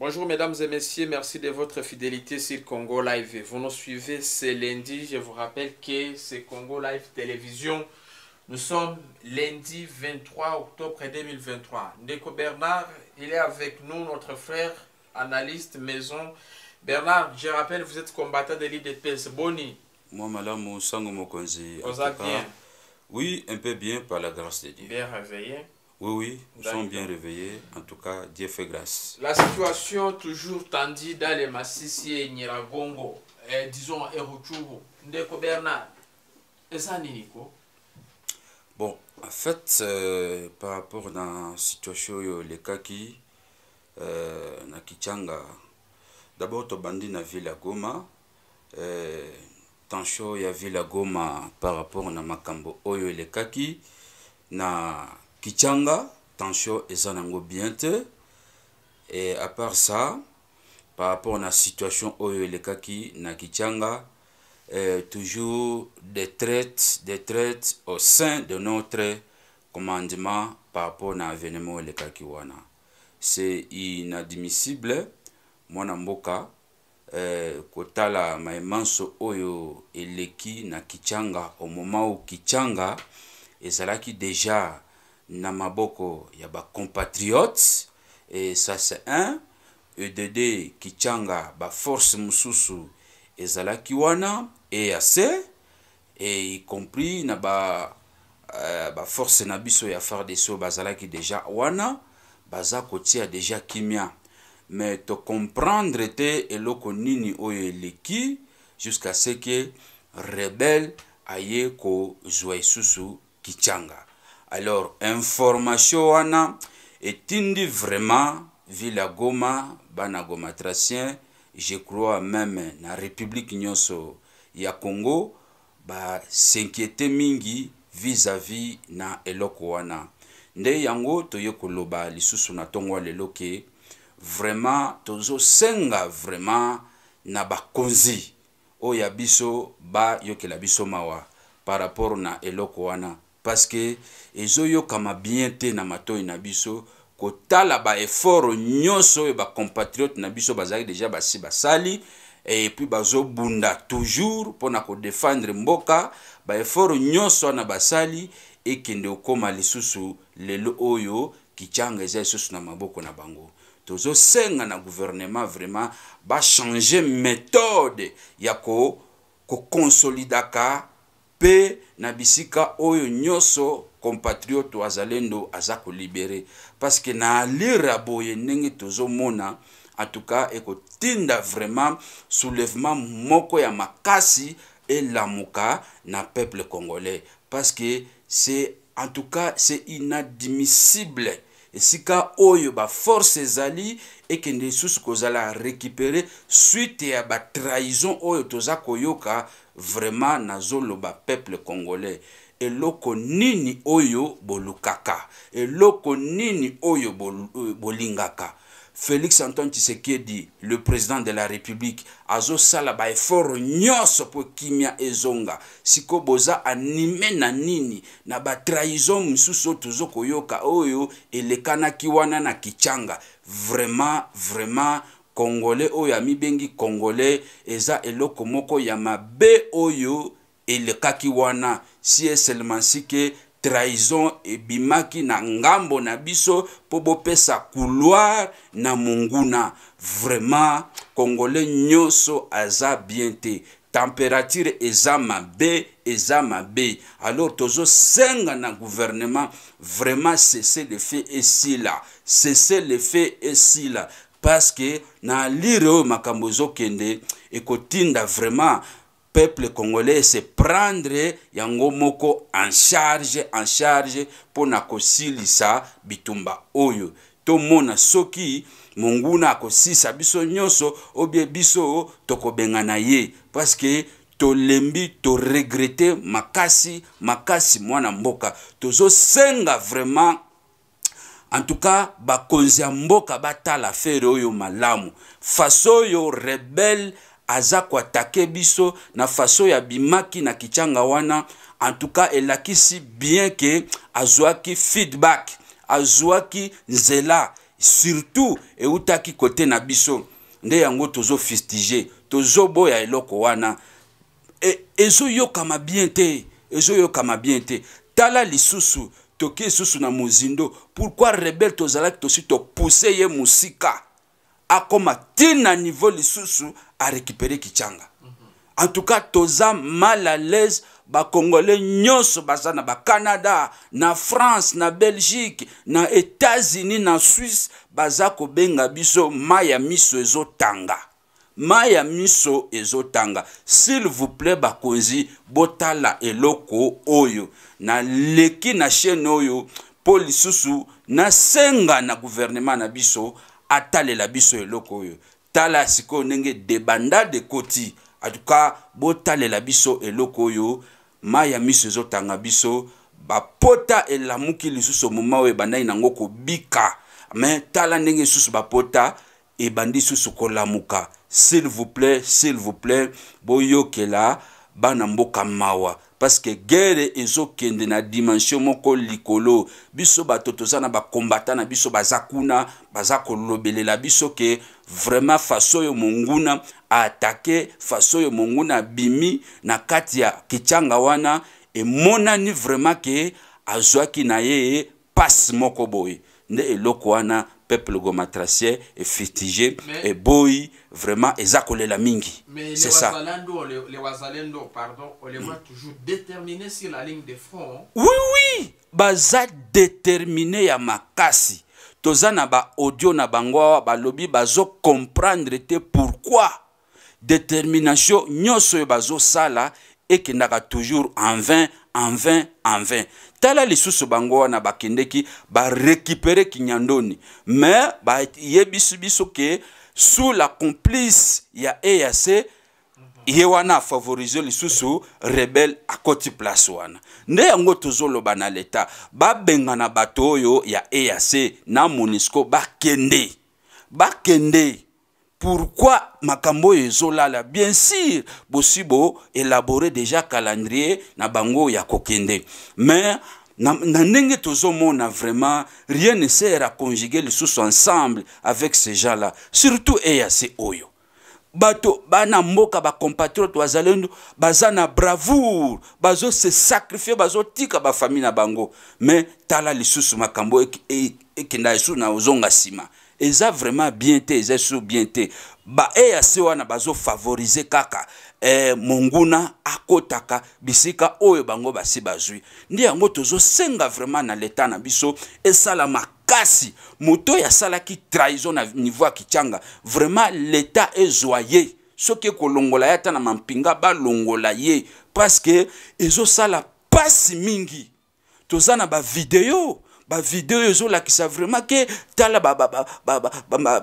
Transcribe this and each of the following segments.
Bonjour mesdames et messieurs, merci de votre fidélité sur Congo Live. Vous nous suivez c'est lundi, je vous rappelle que c'est Congo Live Télévision. Nous sommes lundi 23 octobre 2023. Nico Bernard, il est avec nous, notre frère analyste maison. Bernard, je rappelle, vous êtes combattant de l'IDPS. Boni. Moi, madame, sango mokonzi. Vous bien Oui, un peu bien par la grâce de Dieu. Bien réveillé Oui, oui, nous sommes bien réveillés. En tout cas, Dieu fait grâce. La situation toujours tendue dans les Massissi et Niragongo, eh, disons, et Ruchubu. Ndeko Bernard, et ça, Niniko Bon, en fait, euh, par rapport à la situation, les cas qui. euh, na kichanga d'abord tobandi na ville ya goma euh, tension ya ville ya goma par rapport na makambo oyo elekaki na kichanga tension eza nango bien te e à part ça par rapport na situation oyo elekaki na kichanga euh, toujours des traites des traites au sein de notre commandement par rapport na événement elekaki wana c'est inadmissible mwana mboka eh, kotala maemanso oyo eleki na kichanga au moment oyo kichanga ezalaki deja na maboko ya bacompatriote e ça c'est un edd kichanga baforce mosusu ezalaki wana eac e y compris na ba uh, eh, baforce na biso ya fardc oyo bazalaki deja wana baza kotia deja kimia me tocomprendre te eloko nini oyo eleki jusqu'à ce ke rebele aye kozwa lisusu kitianga alors information wana etindi vraiment ville ya goma bana goma tracien je crois même na république nyonso ya congo basinkiete mingi vis-à-vis -vis na eloko wana nde yango toye koloba lisusu na ntongo ya lelo ke vraiment tozosenga vraiment na bakonzi oyo ya biso bayokela biso mawa par rapport na eloko wana parceke ezoyokama bien te na matoi na biso kotala baeffort nyonso oyo bacompatriote na biso bazalaki deja basi basali epuis bazobunda toujours mpona kodefendre mboka baeffort nyonso wana basali ekende okóma lisusu lelo oyo kitianga eza lisusu na maboko na bango tozosenga na guvernema vraiment bachange méthode ya kokonsolidaka ko mpe na bisika oyo nyonso compatriote azalendo aza kolibere parceke na alira boye ndenge tozomona antuka ekotinda vraiment soulèvement moko ya makasi elamuka na peuple congolais parceke c'est en tout cas c'est inadmissible esika oyo baforce ezali ekende lisusu kozala récupéré suite ya batrahison oyo toza koyoka vraiment nazoloba peuple congolais eloko nini oyo bolukaka eloko nini oyo euh, bolingaka félix antoine tshisekedi le président de la république azosala baefort nyonso mpo kimia ezonga sikoyo boza anime na nini na batrahison mosusu oyo tozo koyoka oyo elekanaki wana na kichanga vraiment vraiment congolais oyo amibengi congolais eza eloko moko ya mabe oyo elekaki wana si eselema si ke trahison ebimaki na ngambo na biso mpo bopesa couloir na monguna vraiment kongole nyonso aza bien te température eza mabe eza mabe alors tozosenga na gouvernement vraiment cesse le fait esila cesse le fait esila parce que na lire oyo makambo ezokende ekotinda vraiment peuple congolais se prendre yango moko en charge en charge mpona kosilisa bitumba oyo tomona soki monguna akosisa biso nyonso obie biso tokobengana ye parceke tolembi toregrete makasi makasi mwana mboka tozosenga vraiment en tout cas bakonzi ya mboka batala affaire oyo malamu fase oyo rebele aza koatake biso na faso ya bimaki na kitianga wana antuka elakisi bien ke azwaki feedback azwaki nzela surtout eutaki kote na biso nde yango tozofestige tozoboya eloko wana e, ezoyokama bien te ezoyokama bien te tala lisusu toke lisusu na mozindo pourkui rebele tozalaki tosi topuse ye mosika akoma ti na niveau lisusu a récupéré kichanga en tout cas toza mal à l'aise bakongole nyonso baza na bacanada na france na belgique na états-unis na suisse baza kobenga biso mai ya miso ezotanga mai ya miso ezotanga s'il vous plaît bakonzi botala eloko oyo naleki na chaîne oyo mpo lisusu nasenga na guvernema na biso atalela biso eloko oyo tala sikoyo ndenge debandade ekoti atuka botalela biso eloko oyo mai ya miso ezotanga biso bapota elamuki lisusu moma oyo ebandaki nango kobika me tala ndenge lisusu bapota ebandi lisusu kolamuka s'il vous plaît s'il vous plaît boyokela bana mboka mawa parceke guerre ezokende na dimension moko likolo biso bato toza na bakombata na biso baza kuna baza kolobelela biso ke vraiment faso oyo monguna aatake faso oyo monguna abimi na kati ya kicanga wana emonani vraiment ke azwaki na ye pasi moko boye nde eloko wana peuple gomatracien est fétigé et boy vraiment la mingi c'est ça wazalendo, les, les wazalendo pardon on les voit toujours déterminés sur la ligne de front hein. oui oui baza déterminé ya makasi toza na ba audio na bango lobby bazo comprendre te pourquoi détermination là et qui toujours en vain en vain en vain tala lisusu bango wana bakendeki barekipere kinyandoni me bayebisi biso ke sous la complice ya eac ye wana afavorize lisusu rebele akoti place wana nde yango tozoloba na leta babengana bato oyo ya eac na monisco bakende bakende pourquoi makambo oyo ezolala bien sûr bosibo élaboré déjà calendrier na bango ya kokende mais na, na ndenge tozomona vraiment rien ne sert à conjuguer sous ensemble avec ces gens là surtout eyase oyo bato bana mboka bacompatriote bazalendo baza na bravoure bazo se sacrifie bazotika famille na bango mais tala lisusu makambo e, e, ekenda lisusu na ozonga nsima eza vraiment bien te eza su bien te baeac wana bazofavorize kaka eh, monguna akotaka bisika oyo bango basi bazwi nde yango tozosenga vraiment na leta na biso esala makasi moto oyo asalaki trahison na niveau ya kitianga vraiment leta ezwa ye soki ekolongola ye ata na mampinga balongola ye parce que ezosala pasi mingi toza na bavideo bavideo oyo ezolakisa vraiment ke tala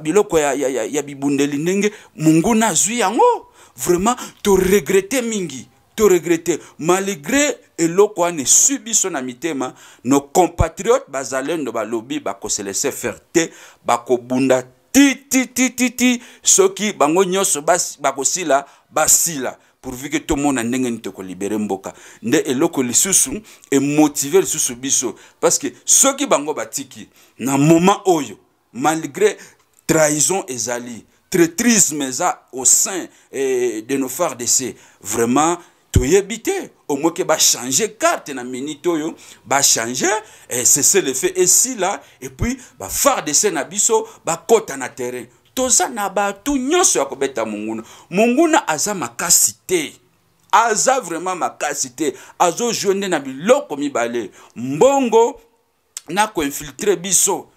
biloko ya, ya, ya, ya bibundeli ndenge monguna azwi yango vraiment toregrete mingi toregrete malgré eloko wana esui biso na mitema nos compatriotes bazalendo balobi bakoselese faire te bakobunda tititititi soki bango nyonso bakosila basila pourvu que tout monde tomona te ko libérer mboka nde eloko lisusu emotive lisusu biso parce que ceux qui bango batiki na moment oyo malgré trahison ezali traitrisme eza au sein eh, de nos fardc vraiment au moins que ba changer carte na minute oyo changer eh, et c'est le fait esila de bafardc na biso kota na terrain toza na bato nyonso ya kobeta monguna monguna aza makasi te aza vraiment makasi te azozwe nde na biloko mibale mbongo na koinfiltre biso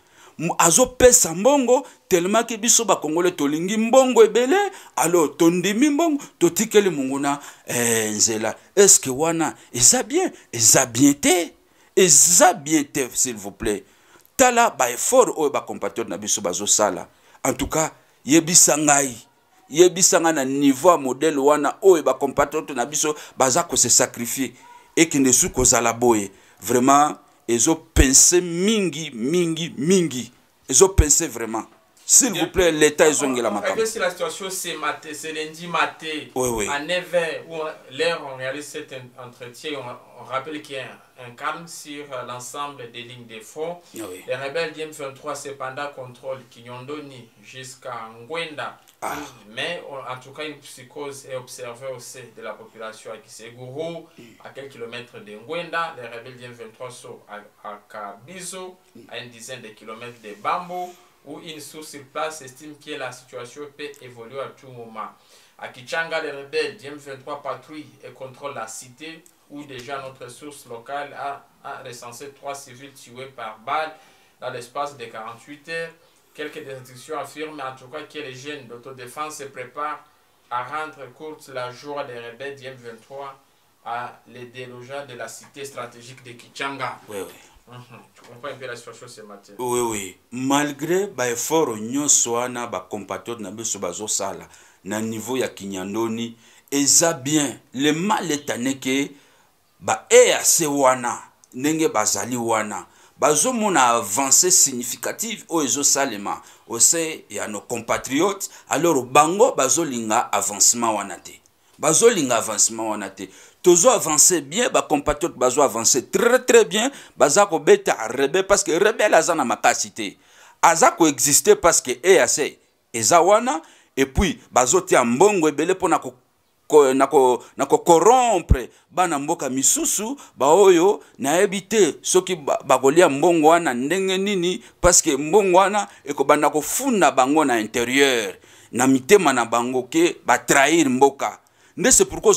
azopesa mbongo telemaki biso bakongole tolingi mbongo ebele alors tondimi mbongo totikeli monguna eh, nzela estce wana eza bien eza bien te eza bien te s'il vous plaît tala baeffort oyo bacompatriote na biso bazosala en tout cas yebisa ngai yebisa ngai na niveau ya modele wana oyo bacompatriote na biso baza kosesakrifie ekende su kozala boye vraiment ezopense mingi mingi mingi ezopense vraiment S'il vous plaît, l'État est zongé la est Parce que la situation c'est maté, c'est lundi maté, oui, oui. à 9h, où l'air, on réalise cet entretien, on, rappelle qu'il y a un, calme sur euh, l'ensemble des lignes de fond. Ah Les rebelles du 23 cependant contrôlent Kinyondoni jusqu'à Ngwenda. Ah. Mais en tout cas, une psychose est observée au sein de la population à Kiseguru, mm. à quelques kilomètres de Ngwenda. Les rebelles du 23 sont à, à Kabizo, mm. à une dizaine de kilomètres de Bambou où une source sur place estime que la situation peut évoluer à tout moment. À Kichanga, les rebelles d'IM23 patrouillent et contrôlent la cité où déjà notre source locale a, recensé trois civils tués par balle dans l'espace de 48 heures. Quelques institutions affirment en tout cas que les jeunes d'autodéfense se préparent à rendre courte la joie des rebelles m 23 à les délogeants de la cité stratégique de Kichanga. Oui, oui. Mhm. Tu comprends un peu la situation ce matin. Oui, oui. Malgré ba effort nyonso wana ba compatriotes na biso bazo sala na niveau ya Kinyandoni, eza bien. Le mal etaneke ba EAC wana ndenge bazali wana. bazomona avancée significative oyo ezosalema ose ya nos compatriotes alors bango bazolinga avancement wana te bazolinga avancement wana te tozo avancer bien compatriotes bazo avancer très très bien bazako kobeta rebelle parce que rebelle aza na makasi Azako aza parce que Ease assez, ezawana et puis baso mbongo ebele mpona na nako ko bana mboka misusu baoyo na ebite, soki bagolia mbongo wana ndenge nini que mbongo wana ekobanda kofunda bango na intérieur na mitema na bango ke trahir mboka nde se pourkui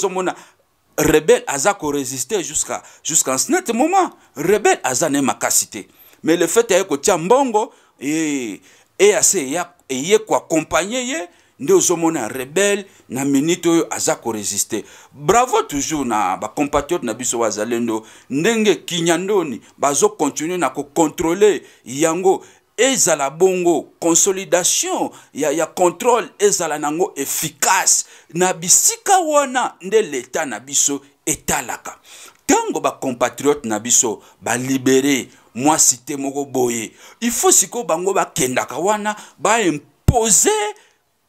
rebelle aza koresiste jusqu'à jusqu'à net moment rebelle aza na ye makasi te mais le fait aye kotia mbongo e, e ase eye e koakompagne ye nde ozomona rebelle na minute oyo aza koresiste bravo toujours na bacompatriote na biso bazalendo ndenge kinyandoni bazokontinue na kokontrole yango ezala bongo consolidation ya, ya contrôle ezala nango efficace na bisika wana nde leta na biso etalaka ntango bacompatriote na biso balibere mwa site moko boye ifo sikoyo bango bakendaka wana baimpose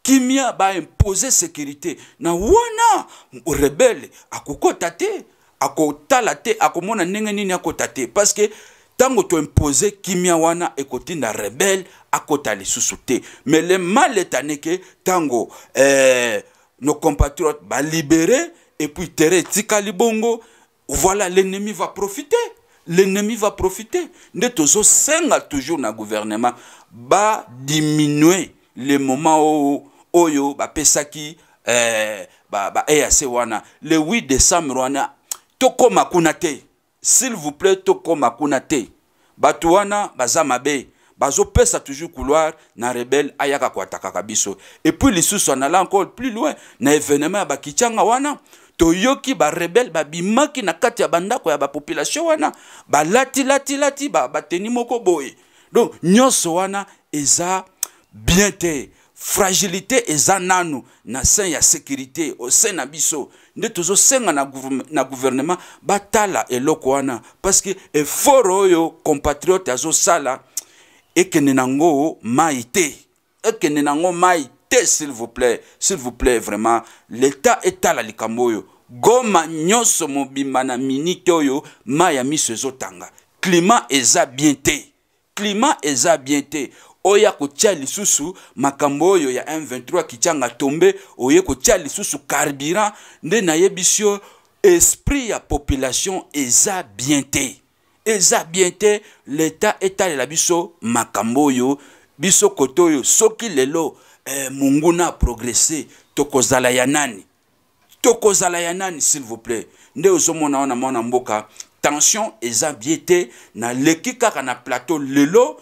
kimia baimpose sécurité na wana rebele akokɔta te akotala te akomona ndenge nini akota te parce que Tango toimpose kimia wana rebelle à akota sous te mais le mal est que tango eh, nos compatriotes libérés et puis terre tikali bongo voilà l'ennemi va profiter l'ennemi va profiter ne tozosenga toujours na gouvernement diminuer le moment oyo oyo bapesaki eh, ba, ba eac wana le 8 décembre wana koma kuna te s'il vous plaît tokóma kuna te bato wana baza mabe bazopesa toujours couloir na rebele ayaka koatakaka biso epuis lisusu anala encore plus loin na événement ya bakitianga wana toyoki barebele babimaki na kati ya bandako ya bapopulation wana balatilatilati bateni ba moko boye donc nyonso wana eza bien te fragilité eza nanu na sein ya sécurité au sein na biso tozo senga na, na gouvernement batala eloko wana parce que effort yo, compatriote azosala ekende nango mai te nango mai s'il vous plaît s'il vous plaît vraiment l'état etala likamoyo, oyo goma nyoso mobimba na minite ya miso ezotanga climat eza bien te climat eza bien te oyo akotia lisusu makambo oyo ya m23 akitianga tombe oye kotia lisusu carburant nde nayebisi yo esprit ya population eza bien te eza bien te leta etalela biso makambo oyo biso kote oyo soki lelo eh, monguna aprogrese tokozala ya nani tokozala ya nani s'il vous plaît nde ozomona wana mwana mboka tension eza bie te naleki kaka na plateau lelo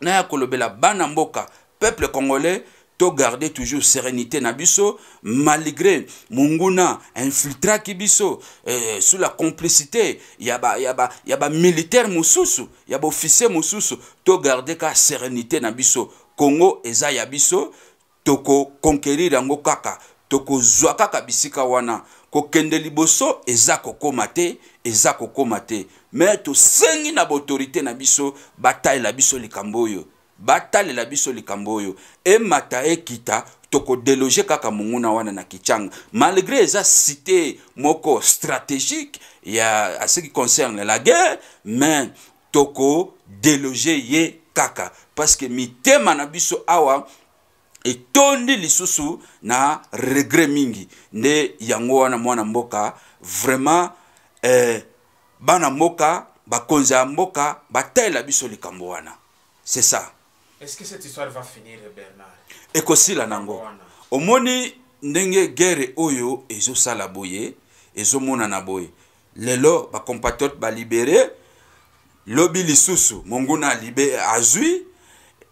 naya kolobela bana mboka peuple congolais togarde toujours sérénité na biso malgré monguna infiltraki biso eh, sous la complicité ya bamilitaire ba, ba mosusu ya baofficier mosusu togarde ka sérénité na biso congo eza ya biso tokoconquérir yango kaka tokozwa kaka bisika wana kokende liboso eza kokoma te eza kokoma te me tosengi na baautorité na biso batalela biso likambo oyo batalela biso likambo oyo emata ekita tokodeloge kaka monguna wana na kichanga malgré eza cité moko stratégique ya a ce qui concerne la guerre mais tokodeloge ye kaka parce que mitema na biso awa etondi lisusu na regret mingi nde yango wana mwana mboka vraiment eh, bana mboka bakonzi ya mboka batalela biso likambo wana c'est ça ekosila nango omoni ndenge guerre oyo ezosala boye ezomonana boye lelo bacompatriote balibere lobi lisusu monguna azwi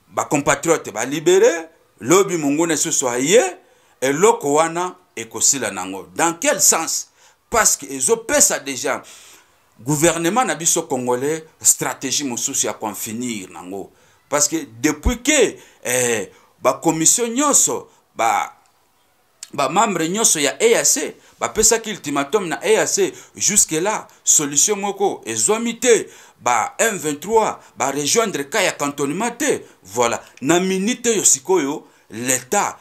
bacompatriote balibere lobi monguna susu aye eloko wana ekosila nango dans quel sens parce que ezopesa déjà gouvernement na biso congolais stratégie mosusu ya konfinir nango parce que depuis ke eh, bakomission nyonso bamembre ba nyonso ya eac bapesaki ultimatum na eac jusque là solution moko ezwami te ba m23 barejoindre ka ya cantonnement te voilà na minute oyo sikoyo l'état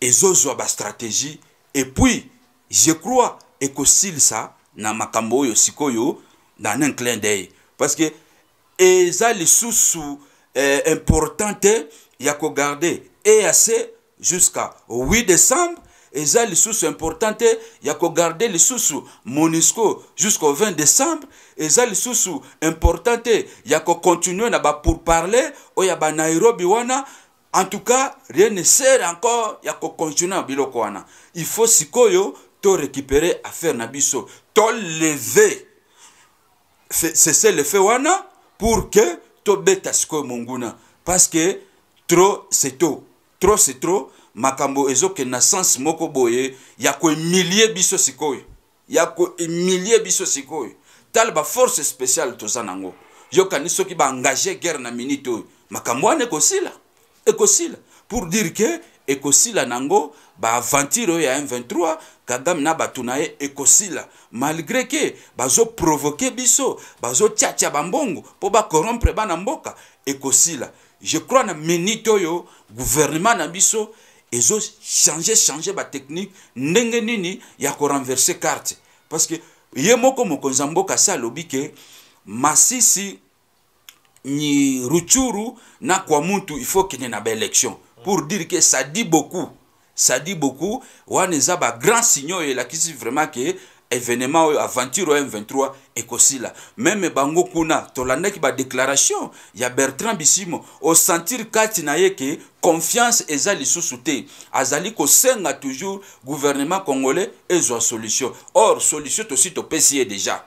ezozwa bastratégie et puis je crois ekosilisa na makambo oyo sikoyo na un clin d'œil parce que eza lisusu eh, important te ya kogarde eac jusqu'à 8 décembre eza lisusu important te ya kogarde lisusu monisco jusqu'au 20 décembre eza lisusu important te ya kocontinue na bapourparler oyo ya banairobi wana en tout cas rien ne sert encore ya kocontinue na biloko wana il faut sikoyo torécupere affaire na biso toleve cese lefe wana pour que tobeta sikoyo monguna parce que trop c'est trop trop c'est trop makambo ezokenda sens moko boye ya koemilie biso sikoyo ya koemilie biso sikoyo tala baforce spéciale toza nango yokani soki baengage guerre na minute oyo makambo wana ekosila ekosila pour dire ke ekosila nango baaventure oyo ya m23 kagame na bato na ye ekosila malgré ke bazoprovoke biso bazotiatia bambongo mpo bakorompre bana mboka ekosila je crois na minute oyo gouvernement na biso ezochange change batechnike ndenge nini ya korenverse carte parceke ye moko mokonzi ya mboka asi alobi ke masisi ni ruchuru na kwamutu il faut kende na baélection pour dire ke ça dit beaucoup ça dit beaucoup wana eza bagrand signe oyo elakisi vraiment ke événement oyo aventure oyo m23 ekosila meme bango kuna tolandaki badéclaration ya bertrand bisimo osentir kati na ye ke confiance eza lisusu te azali kosenga toujours gouvernement congolais ezwa solution or solution tosi topesi ye déjà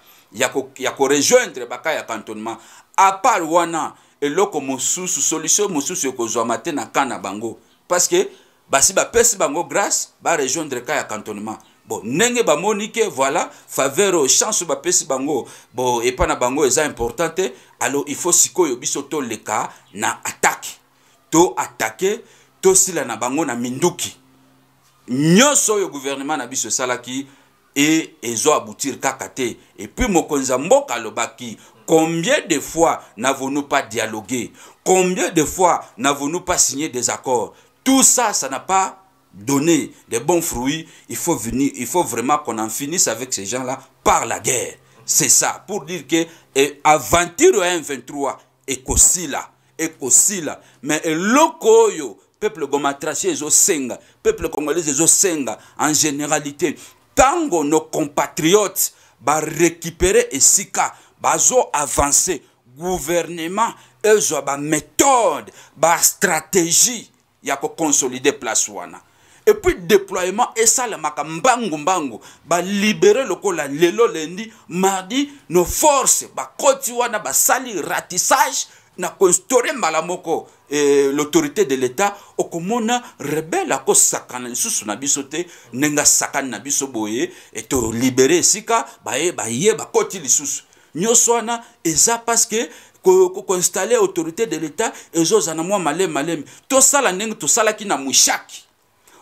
ya korejoindre baka ya cantonnement apart wana eloko mosusu solution mosusu ekozwama te na kan na bango parce que basi bapesi bango grâce barejoindre ka ya cantonnement bon ndenge bamoni ke voilà faveur oyo chance oyo bapesi bango bo epa na bango eza important te alors il faut sikoyo biso toleka na atake to atake tosila na bango na minduki nyonso oyo gouvernement na biso esalaki e ezo aboutir kaka te epuis mokonzi ya mboka alobaki combien de fois n'avons-nous pas dialogué combien de fois n'avons-nous pas signé des accords tout ça ça n'a pas donner des bons fruits, il faut, venir, il faut vraiment qu'on en finisse avec ces gens-là par la guerre. C'est ça, pour dire que et, eh, à 21-23, ekosila ekosila me eloko eh, oyo peuple goma trace ezosenga peuple congolaise ezosenga en généralité ntango nos compatriotes barécupere esika bazo avance gouvernement ezwa baméthode bastratégie ya koconsolide place wana et puis déploiement esalemaka mbangu-mbangu balibere lokola lelo lendi mardi no force bakoti wana basali ratissage na konstore mbala moko eh, l'autorité de l'état okomona rebele akosakana lisusu na biso te ndenge asakani na biso boye e tolibere esika baye baye bakoti lisusu nyonso wana eza parceke koinstale autorité de l'état ezozala mwa malemi malemi tosala ndenge tosalaki na mushaki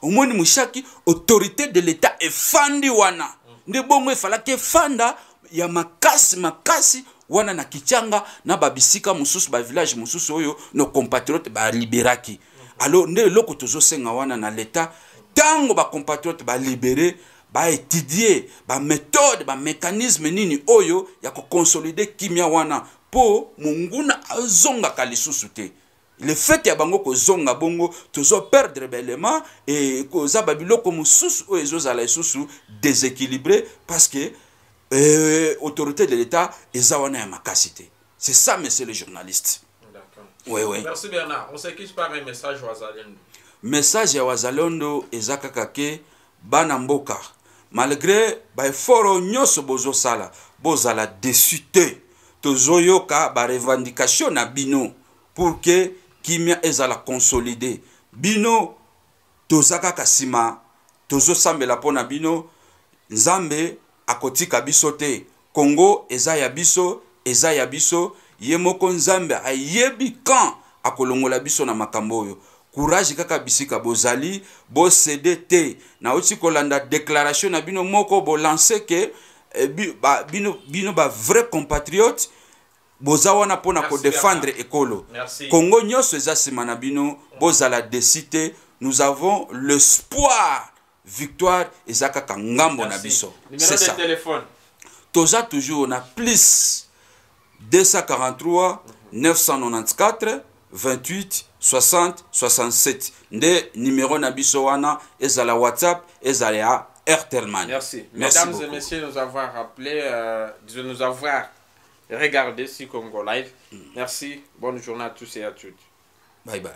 omoni mushaki autorité de l'état efandi wana nde bongo efalaki efanda ya makasi makasi wana na kichanga na babisika mosusu bavillage mosusu oyo nos compatriotes baliberaki alors nde eloko tozosenga wana na l'état ntango bacompatriote balibere baétudie baméthode bamécanisme nini oyo ya kokonsolide kimia wana mpo monguna azongaka lisusu te le fait ya bango kozonga bongo tozoperdre baélément e koza babiloko mosusu oyo ezozala lisusu déséquilibré parce que euh, autorité de l'état eza wana ya makasi te c'est ça monsieur le journaliste oui, oui. Merci Bernard. On se quitte par un message wazalendo. Message ya wazalendo eza kaka ke bana mboka malgré baeffort oyo nyonso bozosala bozala déçu te tozoyoka barevendication na bino pour que kimia ezala consolide bino toza kaka nsima tozosambela mpo na bino nzambe akotika biso te kongo eza ya biso eza ya biso ye moko nzambe ayebi kan akolongola biso na makambo oyo courage kaka bisika bozali bosede te nauti kolanda déclaration na bino moko bolanse ke eh, bino bavrai compatriote boza wana mpo na kodefendre ekolo kongo nyonso eza nsima na bino bozala desi te nous avons l'espoir victoire eza kaka ngambo na biso c'est ça toza toujours na plus 243 994 28 60 67 nde nimero na biso wana ezala whatsapp ezala ya airtelman merci, merci mesdames beaucoup. et messieurs nous avoir rappelé euh, de nous avoir Regardez si congo Live. Hmm. Merci. Bonne journée à tous et à toutes. Bye bye.